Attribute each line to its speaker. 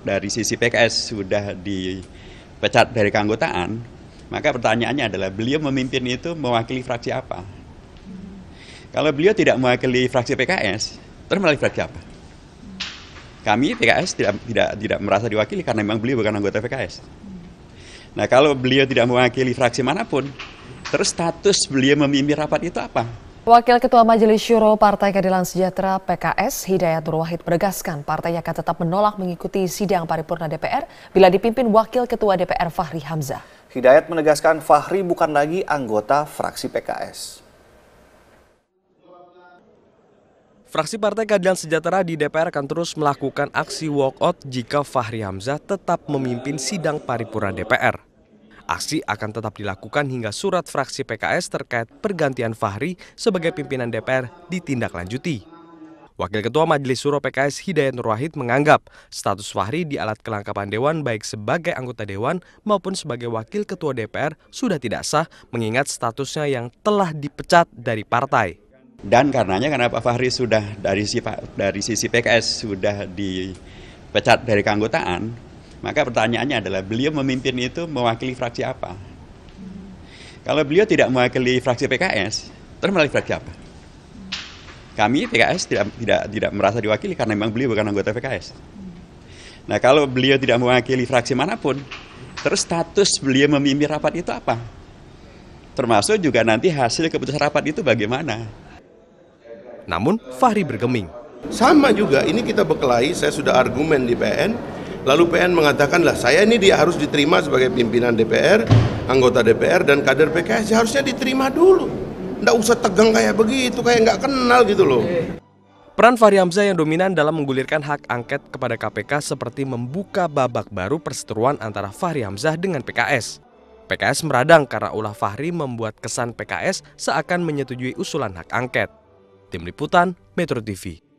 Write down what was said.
Speaker 1: Dari sisi PKS sudah dipecat dari keanggotaan, maka pertanyaannya adalah beliau memimpin itu mewakili fraksi apa? Kalau beliau tidak mewakili fraksi PKS, terus mewakili fraksi apa? Kami PKS tidak tidak tidak merasa diwakili karena memang beliau bukan anggota PKS. Nah kalau beliau tidak mewakili fraksi manapun, terus status beliau memimpin rapat itu apa?
Speaker 2: Wakil Ketua Majelis Syuro Partai Keadilan Sejahtera PKS Hidayatul Wahid menegaskan partainya akan tetap menolak mengikuti sidang paripurna DPR bila dipimpin Wakil Ketua DPR Fahri Hamzah. Hidayat menegaskan Fahri
Speaker 1: bukan lagi anggota fraksi PKS.
Speaker 2: Fraksi Partai Keadilan Sejahtera di DPR akan terus melakukan aksi walkout jika Fahri Hamzah tetap memimpin sidang paripurna DPR. Aksi akan tetap dilakukan hingga surat fraksi PKS terkait pergantian Fahri sebagai pimpinan DPR ditindaklanjuti. Wakil Ketua Majelis Suro PKS Hidayat Nur Wahid menganggap status Fahri di alat kelengkapan Dewan baik sebagai anggota Dewan maupun sebagai Wakil Ketua DPR sudah tidak sah mengingat statusnya yang telah dipecat dari partai. Dan karenanya karena
Speaker 1: Pak Fahri sudah dari, dari sisi PKS sudah dipecat dari keanggotaan, maka pertanyaannya adalah beliau memimpin itu mewakili fraksi apa? Kalau beliau tidak mewakili fraksi PKS, terus mewakili fraksi apa? Kami PKS tidak tidak tidak merasa diwakili karena memang beliau bukan anggota PKS. Nah kalau beliau tidak mewakili fraksi manapun, terus status beliau memimpin rapat itu apa? Termasuk juga nanti hasil keputusan rapat itu bagaimana?
Speaker 2: Namun Fahri bergeming. Sama juga, ini kita berkelahi, saya sudah argumen di PN, Lalu PN mengatakanlah saya ini dia harus diterima sebagai pimpinan DPR, anggota DPR dan kader PKS ya, harusnya diterima dulu. Nggak usah tegang kayak begitu, kayak nggak kenal gitu loh. Peran Fahri Hamzah yang dominan dalam menggulirkan hak angket kepada KPK seperti membuka babak baru perseteruan antara Fahri Hamzah dengan PKS. PKS meradang karena ulah Fahri membuat kesan PKS seakan menyetujui usulan hak angket. Tim Liputan, Metro TV.